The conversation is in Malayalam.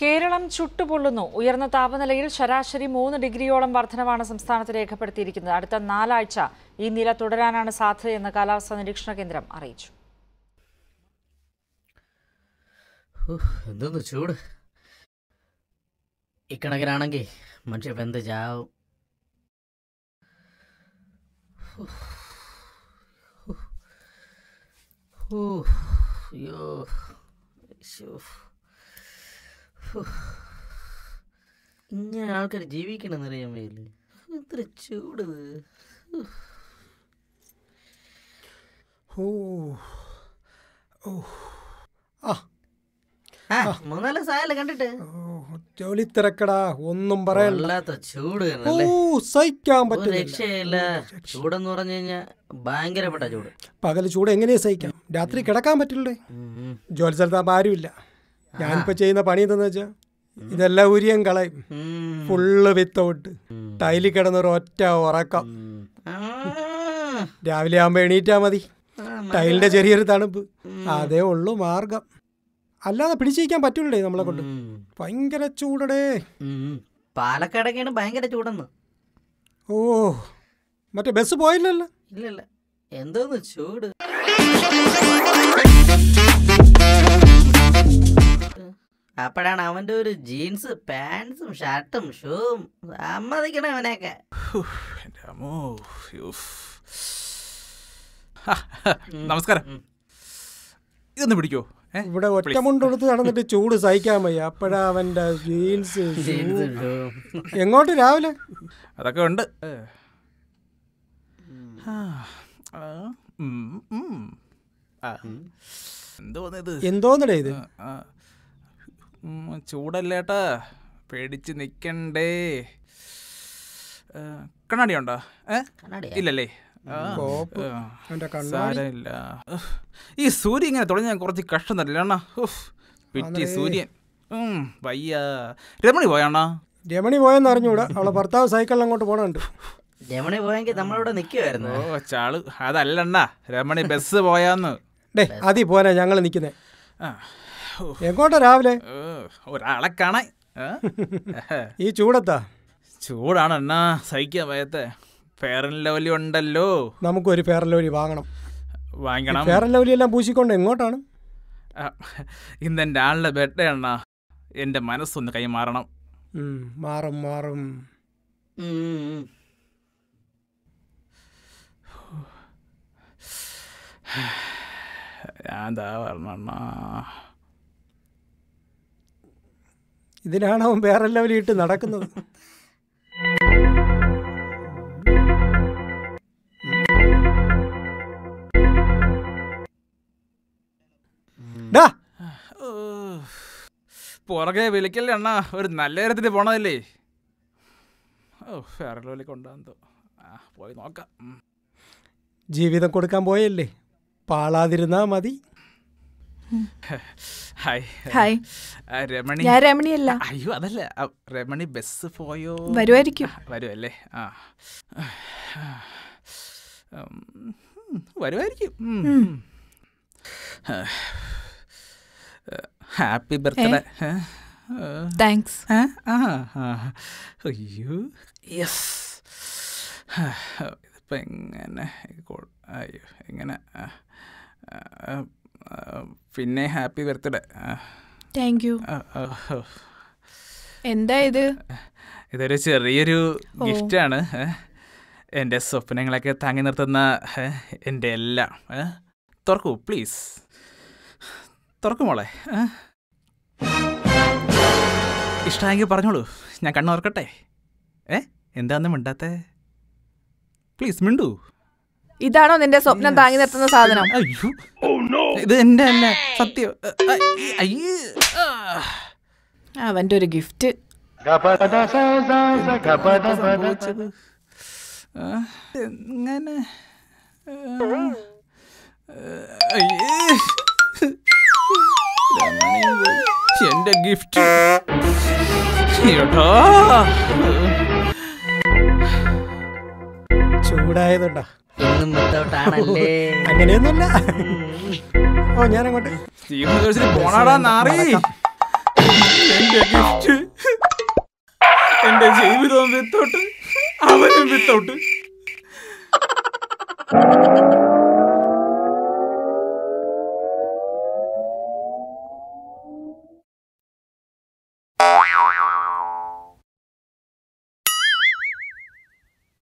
കേരളം ചുട്ടുപൊള്ളുന്നു ഉയർന്ന താപനിലയിൽ ശരാശരി മൂന്ന് ഡിഗ്രിയോളം വർധനമാണ് സംസ്ഥാനത്ത് രേഖപ്പെടുത്തിയിരിക്കുന്നത് അടുത്ത നാലാഴ്ച ഈ നില തുടരാനാണ് സാധ്യതയെന്ന് കാലാവസ്ഥാ നിരീക്ഷണ കേന്ദ്രം അറിയിച്ചു ചൂട് ഇക്കണക്കിനാണെങ്കിൽ മനുഷ്യ എന്ത് ചാവും അയ്യോ ഇങ്ങനെ ആൾക്കാർ ജീവിക്കണമെന്ന് അറിയാൻ വയ്യല്ലേ ഇത്ര ചൂട് കണ്ടിട്ട് ഒന്നും ഓ സഹിക്കാൻ പറ്റില്ല ഭയങ്കരപ്പെട്ട ചൂട് പകല് ചൂട് എങ്ങനെയാ സഹിക്കാം രാത്രി കിടക്കാൻ പറ്റില്ലേ ജോലി സ്ഥലത്ത് ആരും ഞാനിപ്പോ ചെയ്യുന്ന പണി എന്താന്ന് വെച്ചാ ഇതെല്ലാം ഉരിയം കളയും ഫുള്ള് വിത്തൗട്ട് ടൈലിൽ കിടന്നൊരു ഒറ്റ ഉറക്കം രാവിലെ ആകുമ്പോൾ എണീറ്റാ മതി ടൈലിന്റെ ചെറിയൊരു തണുപ്പ് അതേ ഉള്ളൂ മാർഗം അല്ലാതെ പിടിച്ചിരിക്കാൻ പറ്റൂലേ നമ്മളെ കൊണ്ട് ഭയങ്കര ചൂടടേ പാലക്കാടൊക്കെയാണ് ഭയങ്കര ചൂടെന്ന് ഓ മറ്റേ ബസ് പോയില്ലല്ലോ ഇല്ലല്ല എന്തോന്ന് ചൂട് അപ്പോഴാണ് അവന്റെ ഒരു ജീൻസ് പാൻസും ഷർട്ടും ഷൂവും സമ്മതിക്കണം അവനെയൊക്കെ നമസ്കാരം ഇതൊന്ന് പിടിക്കോ ഇവിടെ കൊടുത്ത് നടന്നിട്ട് ചൂട് സഹിക്കാൻ വയ്യ അപ്പോഴാ അവന്റെ ജീൻസ് എങ്ങോട്ട് രാവിലെ അതൊക്കെ ഉണ്ട് എന്തോന്നിത് എന്തോന്നിടേ ഇത് ചൂടല്ലേട്ട പേടിച്ച് നിൽക്കണ്ടേ കണ്ണാടി ഉണ്ടോ ഇല്ലല്ലേ സാരമില്ല ഈ സൂര്യൻ ഇങ്ങനെ തുടങ്ങി ഞാൻ കുറച്ച് കഷ്ടം തരില്ല പിറ്റി സൂര്യൻ വയ്യ രമണി പോയാണ രമണി പോയെന്ന് അറിഞ്ഞൂടാ അവളെ ഭർത്താവ് സൈക്കിളിൽ അങ്ങോട്ട് പോണുണ്ട് രമണി പോയെങ്കിൽ നമ്മളിവിടെ നിൽക്കുമായിരുന്നു ഓ ചാള് അതല്ലണ്ണ രമണി ബസ് പോയാന്ന് ഡേ അതി പോലെ ഞങ്ങൾ നിൽക്കുന്നേ ആ എങ്ങോട്ടാ രാവിലെ ഒരാളെ കാണാൻ ഈ ചൂടത്താ ചൂടാണ് എന്നാ സഹിക്കാൻ വയത്തെ ഫെയർ ലവലി ഉണ്ടല്ലോ നമുക്കൊരു ഫെയർ ലവലി വാങ്ങണം വാങ്ങണം ഫെയർ ലവലി എല്ലാം പൂശിക്കൊണ്ട് എങ്ങോട്ടാണ് ഇന്ന് എൻ്റെ ആളുടെ ബെഡ് അണ്ണാ എൻ്റെ മനസ്സൊന്ന് കൈമാറണം മാറും മാറും ഞാൻ എന്താ പറഞ്ഞ ഇതിനാണ് അവൻ വേറെ ലെവലിൽ ഇട്ട് നടക്കുന്നത് പുറകെ വിളിക്കല്ലേ അണ്ണ ഒരു നല്ല കാര്യത്തിന് പോണതല്ലേ ഓ വേറെ ലെവലിൽ കൊണ്ടാന്തോ ആ പോയി നോക്കാം ജീവിതം കൊടുക്കാൻ പോയല്ലേ പാളാതിരുന്നാ മതി ഹായ് ഹായ് രമണി ഞാൻ അല്ല അയ്യോ അതല്ല രമണി ബസ് പോയോ വരുമായിരിക്കും വരുമല്ലേ ആ വരുമായിരിക്കും ഹാപ്പി ബർത്ത്ഡേ താങ്ക്സ് അയ്യോ യെസ് ഇതിപ്പോൾ എങ്ങനെ അയ്യോ എങ്ങനെ പിന്നെ ഹാപ്പി ബർത്ത്ഡേ താങ്ക് യു എന്താ ഇത് ഇതൊരു ചെറിയൊരു ഗിഫ്റ്റാണ് എൻ്റെ സ്വപ്നങ്ങളൊക്കെ താങ്ങി നിർത്തുന്ന എൻ്റെ എല്ലാം തുറക്കൂ പ്ലീസ് തുറക്കുമോളെ ഇഷ്ടമായെങ്കിൽ പറഞ്ഞോളൂ ഞാൻ കണ്ണോർക്കട്ടെ ഏ എന്താന്ന് മിണ്ടാത്തേ പ്ലീസ് മിണ്ടൂ ഇതാണോ നിന്റെ സ്വപ്നം താങ്ങി നിർത്തുന്ന സാധനം oh, ഇത് എന്റെ തന്നെ സത്യം അവന്റെ ഒരു ഗിഫ്റ്റ് എങ്ങനെ എന്റെ ഗിഫ്റ്റ് എടാ ചൂടായതുണ്ടോ ഇന്നും മുത്തോട്ടാണല്ലേ അങ്ങനെയൊന്നുമല്ല ഓ ഞാൻ അങ്ങോട്ട് പോണാടാ നാറി എന്റെ ഗിഫ്റ്റ് എന്റെ ജീവിതവും വിത്തോട്ട് അവനും വിത്തോട്ട്